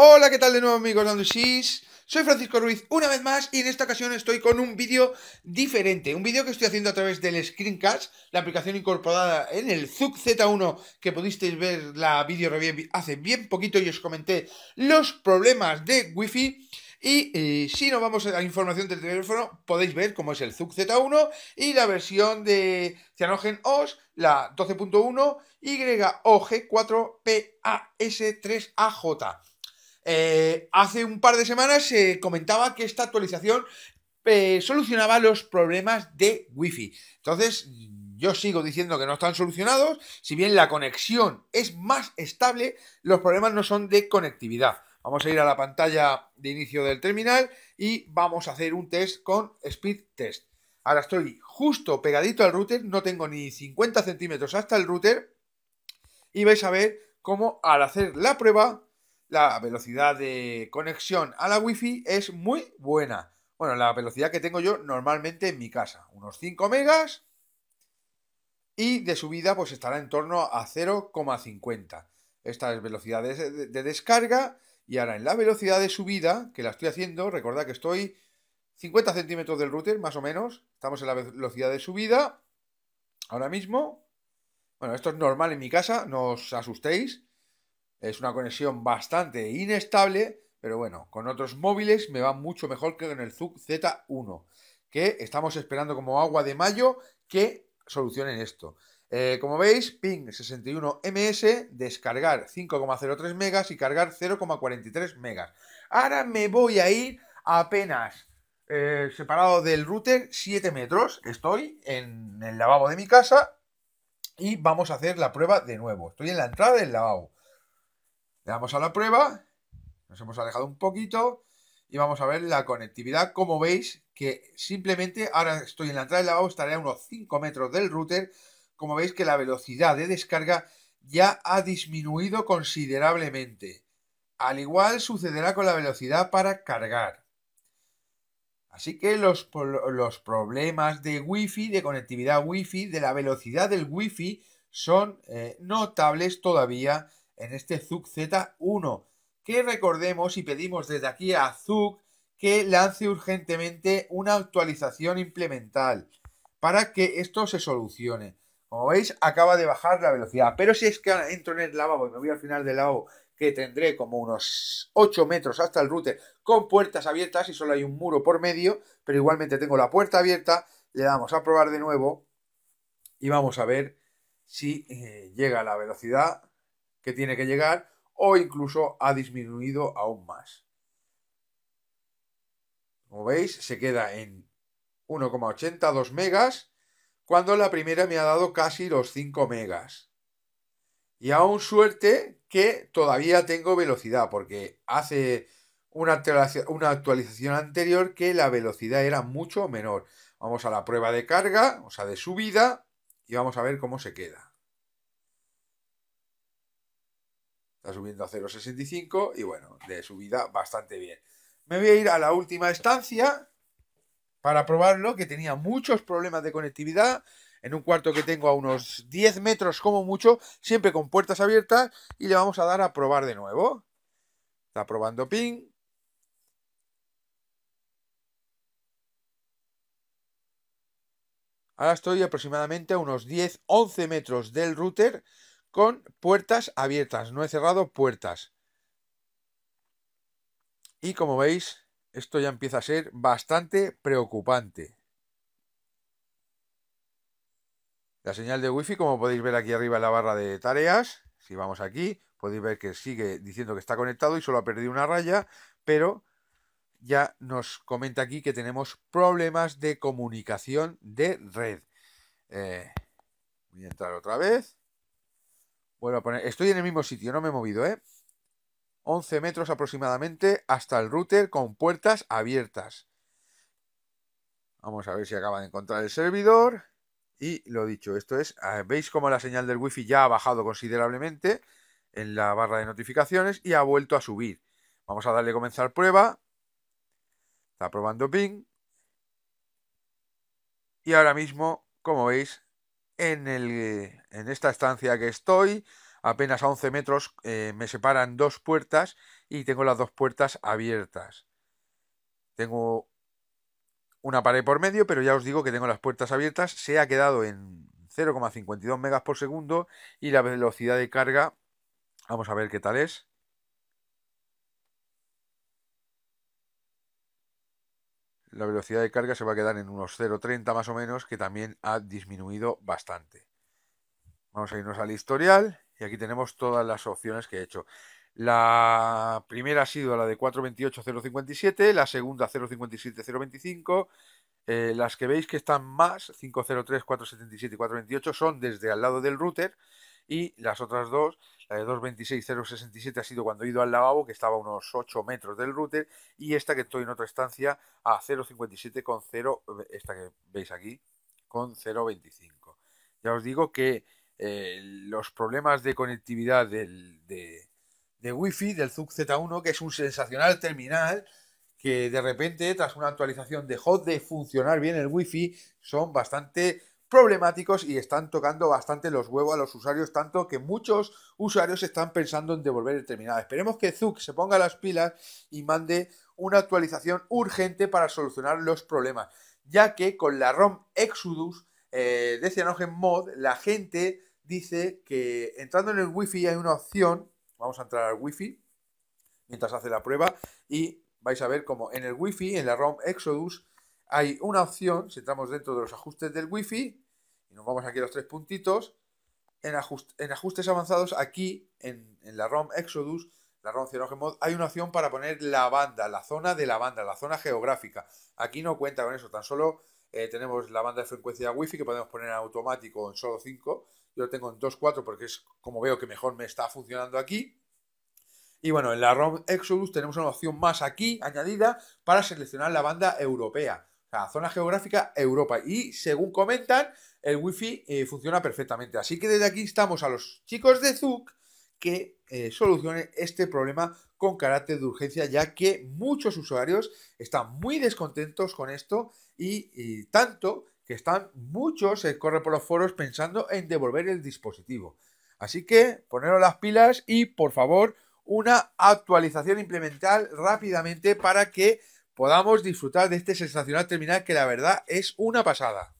Hola, ¿qué tal de nuevo amigos Dandusis? Soy Francisco Ruiz una vez más y en esta ocasión estoy con un vídeo diferente, un vídeo que estoy haciendo a través del Screencast, la aplicación incorporada en el ZUK Z1 que pudisteis ver la vídeo hace bien poquito y os comenté los problemas de Wi-Fi. Y eh, si nos vamos a la información del teléfono, podéis ver cómo es el ZUK Z1 y la versión de Cyanogen OS, la 12.1 YOG4PAS3AJ. Eh, hace un par de semanas se comentaba que esta actualización eh, solucionaba los problemas de Wi-Fi. Entonces, yo sigo diciendo que no están solucionados. Si bien la conexión es más estable, los problemas no son de conectividad. Vamos a ir a la pantalla de inicio del terminal y vamos a hacer un test con Speed Test. Ahora estoy justo pegadito al router, no tengo ni 50 centímetros hasta el router. Y vais a ver cómo al hacer la prueba la velocidad de conexión a la wifi es muy buena. Bueno, la velocidad que tengo yo normalmente en mi casa, unos 5 megas y de subida pues estará en torno a 0,50. Esta es velocidad de, descarga y ahora en la velocidad de subida que la estoy haciendo, recordad que estoy 50 centímetros del router más o menos, estamos en la velocidad de subida ahora mismo. Bueno, esto es normal en mi casa, no os asustéis. Es una conexión bastante inestable, pero bueno, con otros móviles me va mucho mejor que con el ZUK Z1, que estamos esperando como agua de mayo que solucionen esto. Eh, como veis, ping 61ms, descargar 5,03 megas y cargar 0,43 megas. Ahora me voy a ir apenas eh, separado del router 7 metros. Estoy en el lavabo de mi casa y vamos a hacer la prueba de nuevo. Estoy en la entrada del lavabo. Le damos a la prueba, nos hemos alejado un poquito y vamos a ver la conectividad. Como veis, que simplemente ahora estoy en la entrada del lavabo, estaré a unos 5 metros del router. Como veis que la velocidad de descarga ya ha disminuido considerablemente. Al igual sucederá con la velocidad para cargar. Así que los, problemas de wifi, de conectividad wifi, de la velocidad del wifi son eh, notables todavía en este Zug Z1, que recordemos y pedimos desde aquí a Zug que lance urgentemente una actualización implemental para que esto se solucione. Como veis, acaba de bajar la velocidad, pero si es que entro en el lavabo y me voy al final del lado. que tendré como unos 8 metros hasta el router con puertas abiertas y solo hay un muro por medio, pero igualmente tengo la puerta abierta, le damos a probar de nuevo y vamos a ver si eh, llega la velocidad que tiene que llegar o incluso ha disminuido aún más. Como veis, se queda en 1,82 megas, cuando la primera me ha dado casi los 5 megas. Y aún suerte que todavía tengo velocidad, porque hace una actualización, una actualización anterior que la velocidad era mucho menor. Vamos a la prueba de carga, o sea, de subida, y vamos a ver cómo se queda. subiendo a 0,65 y bueno, de subida bastante bien. Me voy a ir a la última estancia para probarlo, que tenía muchos problemas de conectividad. En un cuarto que tengo a unos 10 metros como mucho, siempre con puertas abiertas, y le vamos a dar a probar de nuevo. Está probando ping, Ahora estoy aproximadamente a unos 10-11 metros del router con puertas abiertas. No he cerrado puertas. Y como veis, esto ya empieza a ser bastante preocupante. La señal de wifi, como podéis ver aquí arriba en la barra de tareas, si vamos aquí, podéis ver que sigue diciendo que está conectado y solo ha perdido una raya, pero ya nos comenta aquí que tenemos problemas de comunicación de red. Eh, voy a entrar otra vez. Estoy en el mismo sitio, no me he movido, ¿eh? 11 metros aproximadamente hasta el router con puertas abiertas. Vamos a ver si acaba de encontrar el servidor. Y lo dicho, esto es, ah, veis cómo la señal del wifi ya ha bajado considerablemente en la barra de notificaciones y ha vuelto a subir. Vamos a darle comenzar prueba. Está probando ping. Y ahora mismo, como veis, en, esta estancia que estoy, apenas a 11 metros, eh, me separan dos puertas y tengo las dos puertas abiertas. Tengo una pared por medio, pero ya os digo que tengo las puertas abiertas. Se ha quedado en 0,52 megas por segundo y la velocidad de carga, vamos a ver qué tal es. la velocidad de carga se va a quedar en unos 0.30 más o menos, que también ha disminuido bastante. Vamos a irnos al historial y aquí tenemos todas las opciones que he hecho. La primera ha sido la de 428.057, la segunda 0.57.025. Eh, las que veis que están más, 503, 477 y 428, son desde al lado del router y las otras dos, la de 226.067 ha sido cuando he ido al lavabo, que estaba a unos 8 metros del router, y esta que estoy en otra estancia a con 0, eh, esta que veis aquí, con 0.25. Ya os digo que eh, los problemas de conectividad del, de, Wi-Fi del ZUC Z1, que es un sensacional terminal, que de repente, tras una actualización, dejó de funcionar bien el Wi-Fi, son bastante problemáticos y están tocando bastante los huevos a los usuarios, tanto que muchos usuarios están pensando en devolver el terminal. Esperemos que Zuck se ponga las pilas y mande una actualización urgente para solucionar los problemas, ya que con la ROM Exodus eh, de Cyanogen Mod, la gente dice que entrando en el Wi-Fi hay una opción, vamos a entrar al Wi-Fi mientras hace la prueba y vais a ver como en el Wi-Fi, en la ROM Exodus, hay una opción, si entramos dentro de los ajustes del Wi-Fi, y nos vamos aquí a los tres puntitos, en, ajustes avanzados, aquí en, la ROM Exodus, la ROM Mod, hay una opción para poner la banda, la zona de la banda, la zona geográfica. Aquí no cuenta con eso, tan solo eh, tenemos la banda de frecuencia Wi-Fi que podemos poner en automático en solo 5. Yo lo tengo en 2.4 porque es como veo que mejor me está funcionando aquí. Y bueno, en la ROM Exodus tenemos una opción más aquí añadida para seleccionar la banda europea zona geográfica Europa. Y según comentan, el wifi eh, funciona perfectamente. Así que desde aquí estamos a los chicos de Zuc que eh, solucionen este problema con carácter de urgencia, ya que muchos usuarios están muy descontentos con esto y, tanto que están muchos, se eh, corre por los foros pensando en devolver el dispositivo. Así que poneros las pilas y por favor una actualización implemental rápidamente para que podamos disfrutar de este sensacional terminal que la verdad es una pasada.